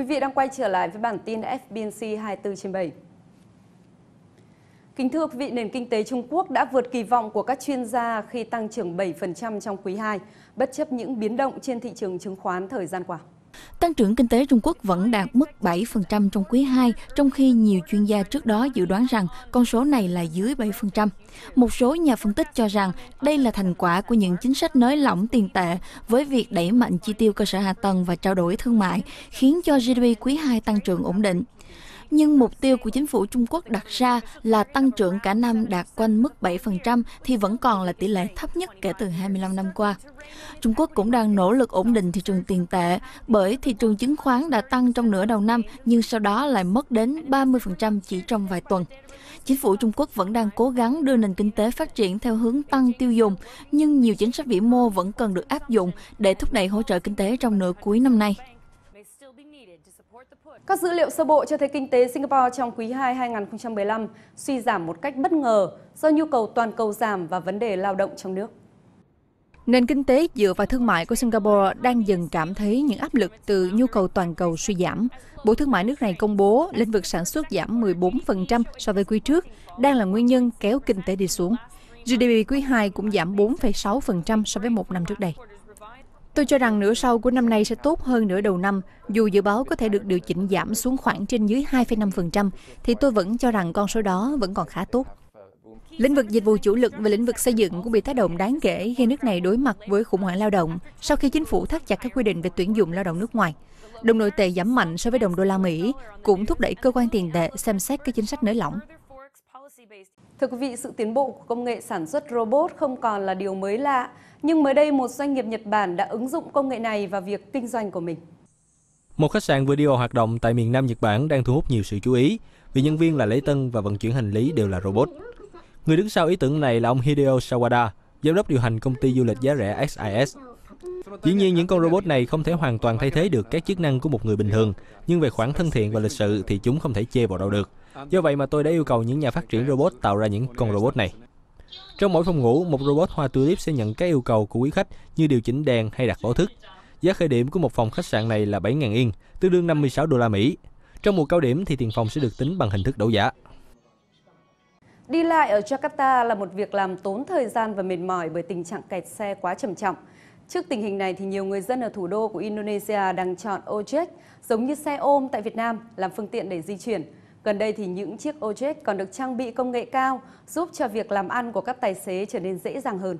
Quý vị đang quay trở lại với bản tin FBNC 24 7. Kính thưa quý vị, nền kinh tế Trung Quốc đã vượt kỳ vọng của các chuyên gia khi tăng trưởng 7% trong quý 2, bất chấp những biến động trên thị trường chứng khoán thời gian qua. Tăng trưởng kinh tế Trung Quốc vẫn đạt mức 7% trong quý 2, trong khi nhiều chuyên gia trước đó dự đoán rằng con số này là dưới 7%. Một số nhà phân tích cho rằng đây là thành quả của những chính sách nới lỏng tiền tệ với việc đẩy mạnh chi tiêu cơ sở hạ tầng và trao đổi thương mại, khiến cho GDP quý 2 tăng trưởng ổn định nhưng mục tiêu của chính phủ Trung Quốc đặt ra là tăng trưởng cả năm đạt quanh mức 7% thì vẫn còn là tỷ lệ thấp nhất kể từ 25 năm qua. Trung Quốc cũng đang nỗ lực ổn định thị trường tiền tệ bởi thị trường chứng khoán đã tăng trong nửa đầu năm nhưng sau đó lại mất đến 30% chỉ trong vài tuần. Chính phủ Trung Quốc vẫn đang cố gắng đưa nền kinh tế phát triển theo hướng tăng tiêu dùng, nhưng nhiều chính sách vĩ mô vẫn cần được áp dụng để thúc đẩy hỗ trợ kinh tế trong nửa cuối năm nay. Các dữ liệu sơ bộ cho thấy kinh tế Singapore trong quý 2 2015 suy giảm một cách bất ngờ do nhu cầu toàn cầu giảm và vấn đề lao động trong nước. Nền kinh tế dựa vào thương mại của Singapore đang dần cảm thấy những áp lực từ nhu cầu toàn cầu suy giảm. Bộ Thương mại nước này công bố lĩnh vực sản xuất giảm 14% so với quý trước, đang là nguyên nhân kéo kinh tế đi xuống. GDP quý 2 cũng giảm 4,6% so với một năm trước đây. Tôi cho rằng nửa sau của năm nay sẽ tốt hơn nửa đầu năm, dù dự báo có thể được điều chỉnh giảm xuống khoảng trên dưới 2,5%, thì tôi vẫn cho rằng con số đó vẫn còn khá tốt. Lĩnh vực dịch vụ chủ lực và lĩnh vực xây dựng cũng bị tác động đáng kể khi nước này đối mặt với khủng hoảng lao động sau khi chính phủ thắt chặt các quy định về tuyển dụng lao động nước ngoài. Đồng nội tệ giảm mạnh so với đồng đô la Mỹ cũng thúc đẩy cơ quan tiền tệ xem xét các chính sách nới lỏng. Thưa quý vị, sự tiến bộ của công nghệ sản xuất robot không còn là điều mới lạ, nhưng mới đây một doanh nghiệp Nhật Bản đã ứng dụng công nghệ này vào việc kinh doanh của mình. Một khách sạn vừa đi vào hoạt động tại miền Nam Nhật Bản đang thu hút nhiều sự chú ý vì nhân viên là lễ tân và vận chuyển hành lý đều là robot. Người đứng sau ý tưởng này là ông Hideo Sawada, giám đốc điều hành công ty du lịch giá rẻ SIS. Dĩ nhiên những con robot này không thể hoàn toàn thay thế được các chức năng của một người bình thường, nhưng về khoản thân thiện và lịch sự thì chúng không thể chê vào đâu được. Do vậy mà tôi đã yêu cầu những nhà phát triển robot tạo ra những con robot này. Trong mỗi phòng ngủ, một robot hoa tulip sẽ nhận các yêu cầu của quý khách như điều chỉnh đèn hay đặt báo thức. Giá khởi điểm của một phòng khách sạn này là 7.000 yên, tương đương 56 đô la Mỹ. Trong mùa cao điểm thì tiền phòng sẽ được tính bằng hình thức đấu giá. Đi lại ở Jakarta là một việc làm tốn thời gian và mệt mỏi bởi tình trạng kẹt xe quá trầm trọng. Trước tình hình này thì nhiều người dân ở thủ đô của Indonesia đang chọn Ojek giống như xe ôm tại Việt Nam làm phương tiện để di chuyển. Gần đây thì những chiếc Ojek còn được trang bị công nghệ cao, giúp cho việc làm ăn của các tài xế trở nên dễ dàng hơn.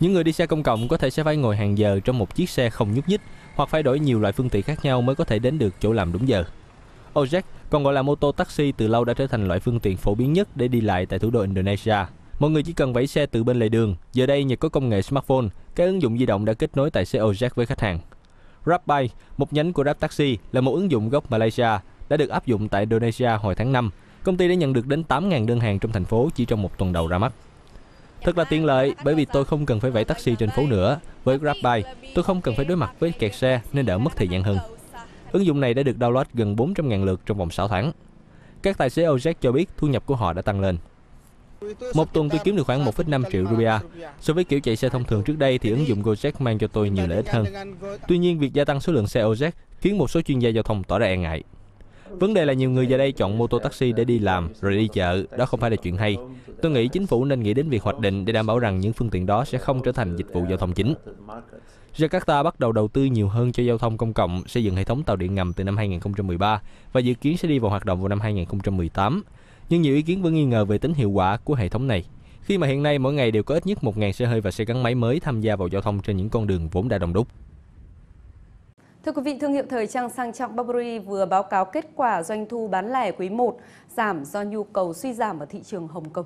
Những người đi xe công cộng có thể sẽ phải ngồi hàng giờ trong một chiếc xe không nhúc nhích hoặc phải đổi nhiều loại phương tiện khác nhau mới có thể đến được chỗ làm đúng giờ. Ojek, còn gọi là mô tô taxi từ lâu đã trở thành loại phương tiện phổ biến nhất để đi lại tại thủ đô Indonesia. Mọi người chỉ cần vẫy xe từ bên lề đường. Giờ đây nhờ có công nghệ smartphone, các ứng dụng di động đã kết nối tài xế Ojek với khách hàng. Grabby, một nhánh của Grab Taxi, là một ứng dụng gốc Malaysia đã được áp dụng tại Indonesia hồi tháng 5. Công ty đã nhận được đến 8.000 đơn hàng trong thành phố chỉ trong một tuần đầu ra mắt. Thật là tiện lợi bởi vì tôi không cần phải vẫy taxi trên phố nữa. Với GrabBike, tôi không cần phải đối mặt với kẹt xe nên đỡ mất thời gian hơn. Ứng dụng này đã được download gần 400.000 lượt trong vòng 6 tháng. Các tài xế Ojek cho biết thu nhập của họ đã tăng lên. Một tuần tôi kiếm được khoảng 1,5 triệu rupia. So với kiểu chạy xe thông thường trước đây thì ứng dụng Gojek mang cho tôi nhiều lợi ích hơn. Tuy nhiên, việc gia tăng số lượng xe Ojek khiến một số chuyên gia giao thông tỏ ra e ngại. Vấn đề là nhiều người giờ đây chọn mô tô taxi để đi làm rồi đi chợ, đó không phải là chuyện hay. Tôi nghĩ chính phủ nên nghĩ đến việc hoạch định để đảm bảo rằng những phương tiện đó sẽ không trở thành dịch vụ giao thông chính. Jakarta bắt đầu đầu tư nhiều hơn cho giao thông công cộng, xây dựng hệ thống tàu điện ngầm từ năm 2013 và dự kiến sẽ đi vào hoạt động vào năm 2018. Nhưng nhiều ý kiến vẫn nghi ngờ về tính hiệu quả của hệ thống này khi mà hiện nay mỗi ngày đều có ít nhất 1.000 xe hơi và xe gắn máy mới tham gia vào giao thông trên những con đường vốn đã đông đúc. Thưa quý vị, thương hiệu thời trang sang trọng Burberry vừa báo cáo kết quả doanh thu bán lẻ quý 1 giảm do nhu cầu suy giảm ở thị trường Hồng Kông.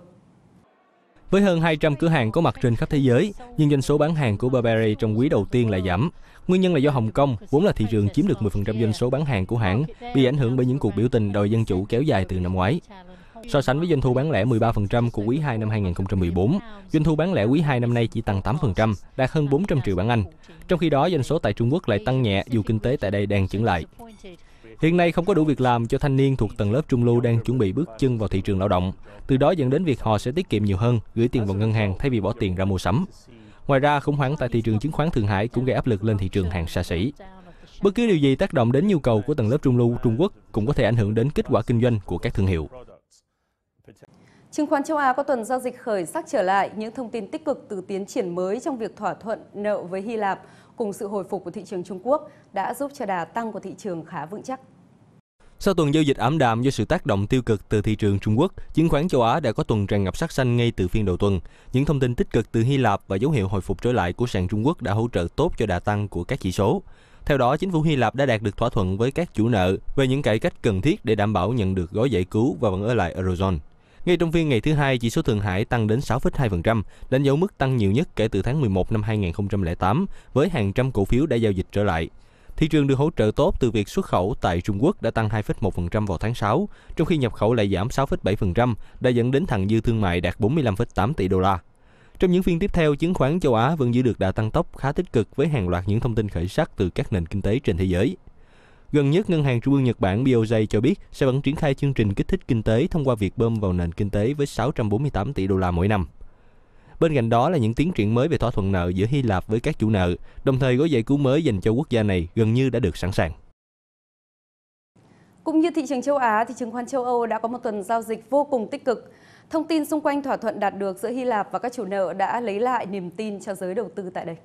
Với hơn 200 cửa hàng có mặt trên khắp thế giới, nhưng doanh số bán hàng của Burberry trong quý đầu tiên lại giảm. Nguyên nhân là do Hồng Kông, vốn là thị trường chiếm được 10% doanh số bán hàng của hãng, bị ảnh hưởng bởi những cuộc biểu tình đòi dân chủ kéo dài từ năm ngoái. So sánh với doanh thu bán lẻ 13% của quý 2 năm 2014, doanh thu bán lẻ quý 2 năm nay chỉ tăng 8%, đạt hơn 400 triệu bảng Anh. Trong khi đó, doanh số tại Trung Quốc lại tăng nhẹ dù kinh tế tại đây đang chững lại. Hiện nay không có đủ việc làm cho thanh niên thuộc tầng lớp trung lưu đang chuẩn bị bước chân vào thị trường lao động, từ đó dẫn đến việc họ sẽ tiết kiệm nhiều hơn, gửi tiền vào ngân hàng thay vì bỏ tiền ra mua sắm. Ngoài ra, khủng hoảng tại thị trường chứng khoán Thượng Hải cũng gây áp lực lên thị trường hàng xa xỉ. Bất cứ điều gì tác động đến nhu cầu của tầng lớp trung lưu Trung Quốc cũng có thể ảnh hưởng đến kết quả kinh doanh của các thương hiệu. Chứng khoán châu Á có tuần giao dịch khởi sắc trở lại, những thông tin tích cực từ tiến triển mới trong việc thỏa thuận nợ với Hy Lạp cùng sự hồi phục của thị trường Trung Quốc đã giúp cho đà tăng của thị trường khá vững chắc. Sau tuần giao dịch ảm đạm do sự tác động tiêu cực từ thị trường Trung Quốc, chứng khoán châu Á đã có tuần tràn ngập sắc xanh ngay từ phiên đầu tuần. Những thông tin tích cực từ Hy Lạp và dấu hiệu hồi phục trở lại của sàn Trung Quốc đã hỗ trợ tốt cho đà tăng của các chỉ số. Theo đó, chính phủ Hy Lạp đã đạt được thỏa thuận với các chủ nợ về những cải cách cần thiết để đảm bảo nhận được gói giải cứu và vẫn ở lại Eurozone. Ngay trong phiên ngày thứ hai, chỉ số Thượng Hải tăng đến 6,2%, đánh dấu mức tăng nhiều nhất kể từ tháng 11 năm 2008, với hàng trăm cổ phiếu đã giao dịch trở lại. Thị trường được hỗ trợ tốt từ việc xuất khẩu tại Trung Quốc đã tăng 2,1% vào tháng 6, trong khi nhập khẩu lại giảm 6,7%, đã dẫn đến thặng dư thương mại đạt 45,8 tỷ đô la. Trong những phiên tiếp theo, chứng khoán châu Á vẫn giữ được đà tăng tốc khá tích cực với hàng loạt những thông tin khởi sắc từ các nền kinh tế trên thế giới. Gần nhất, Ngân hàng Trung ương Nhật Bản BOJ cho biết sẽ vẫn triển khai chương trình kích thích kinh tế thông qua việc bơm vào nền kinh tế với 648 tỷ đô la mỗi năm. Bên cạnh đó là những tiến triển mới về thỏa thuận nợ giữa Hy Lạp với các chủ nợ, đồng thời gói giải cứu mới dành cho quốc gia này gần như đã được sẵn sàng. Cũng như thị trường châu Á, thì chứng khoán châu Âu đã có một tuần giao dịch vô cùng tích cực. Thông tin xung quanh thỏa thuận đạt được giữa Hy Lạp và các chủ nợ đã lấy lại niềm tin cho giới đầu tư tại đây.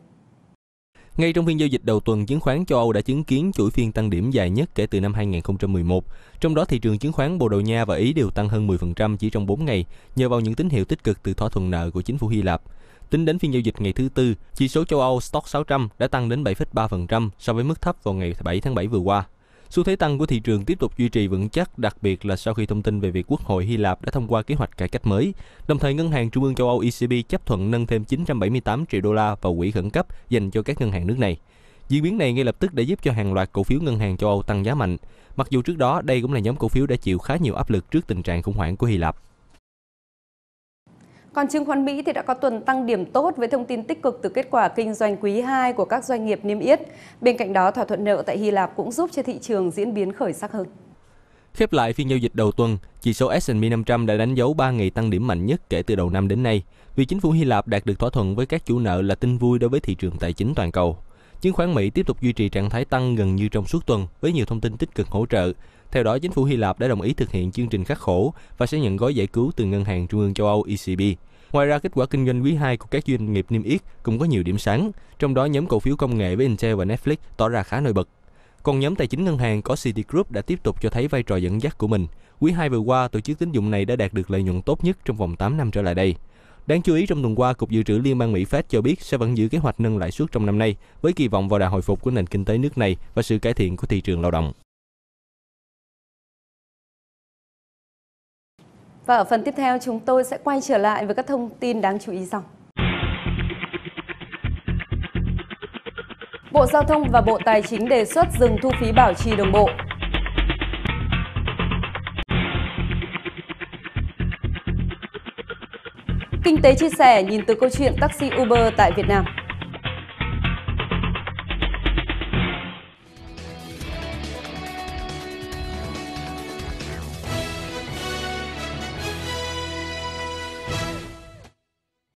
Ngay trong phiên giao dịch đầu tuần, chứng khoán châu Âu đã chứng kiến chuỗi phiên tăng điểm dài nhất kể từ năm 2011. Trong đó, thị trường chứng khoán Bồ Đào Nha và Ý đều tăng hơn 10% chỉ trong 4 ngày, nhờ vào những tín hiệu tích cực từ thỏa thuận nợ của chính phủ Hy Lạp. Tính đến phiên giao dịch ngày thứ Tư, chỉ số châu Âu Stock 600 đã tăng đến 7,3% so với mức thấp vào ngày 7 tháng 7 vừa qua. Xu thế tăng của thị trường tiếp tục duy trì vững chắc, đặc biệt là sau khi thông tin về việc Quốc hội Hy Lạp đã thông qua kế hoạch cải cách mới. Đồng thời, Ngân hàng Trung ương châu Âu ECB chấp thuận nâng thêm 978 triệu đô la vào quỹ khẩn cấp dành cho các ngân hàng nước này. Diễn biến này ngay lập tức đã giúp cho hàng loạt cổ phiếu ngân hàng châu Âu tăng giá mạnh. Mặc dù trước đó đây cũng là nhóm cổ phiếu đã chịu khá nhiều áp lực trước tình trạng khủng hoảng của Hy Lạp. Còn chứng khoán Mỹ thì đã có tuần tăng điểm tốt với thông tin tích cực từ kết quả kinh doanh quý 2 của các doanh nghiệp niêm yết. Bên cạnh đó, thỏa thuận nợ tại Hy Lạp cũng giúp cho thị trường diễn biến khởi sắc hơn. Khép lại phiên giao dịch đầu tuần, chỉ số S&P 500 đã đánh dấu 3 ngày tăng điểm mạnh nhất kể từ đầu năm đến nay, vì chính phủ Hy Lạp đạt được thỏa thuận với các chủ nợ là tin vui đối với thị trường tài chính toàn cầu. Chứng khoán Mỹ tiếp tục duy trì trạng thái tăng gần như trong suốt tuần với nhiều thông tin tích cực hỗ trợ. Theo đó, chính phủ Hy Lạp đã đồng ý thực hiện chương trình khắc khổ và sẽ nhận gói giải cứu từ Ngân hàng Trung ương châu Âu ECB. Ngoài ra, kết quả kinh doanh quý 2 của các doanh nghiệp niêm yết cũng có nhiều điểm sáng, trong đó nhóm cổ phiếu công nghệ với Intel và Netflix tỏ ra khá nổi bật. Còn nhóm tài chính ngân hàng có Citigroup đã tiếp tục cho thấy vai trò dẫn dắt của mình. Quý 2 vừa qua, tổ chức tín dụng này đã đạt được lợi nhuận tốt nhất trong vòng 8 năm trở lại đây. Đáng chú ý trong tuần qua, Cục Dự trữ Liên bang Mỹ Fed cho biết sẽ vẫn giữ kế hoạch nâng lãi suất trong năm nay với kỳ vọng vào đà hồi phục của nền kinh tế nước này và sự cải thiện của thị trường lao động. Và ở phần tiếp theo chúng tôi sẽ quay trở lại với các thông tin đáng chú ý sau. Bộ Giao thông và Bộ Tài chính đề xuất dừng thu phí bảo trì đường bộ. Kinh tế chia sẻ nhìn từ câu chuyện taxi Uber tại Việt Nam.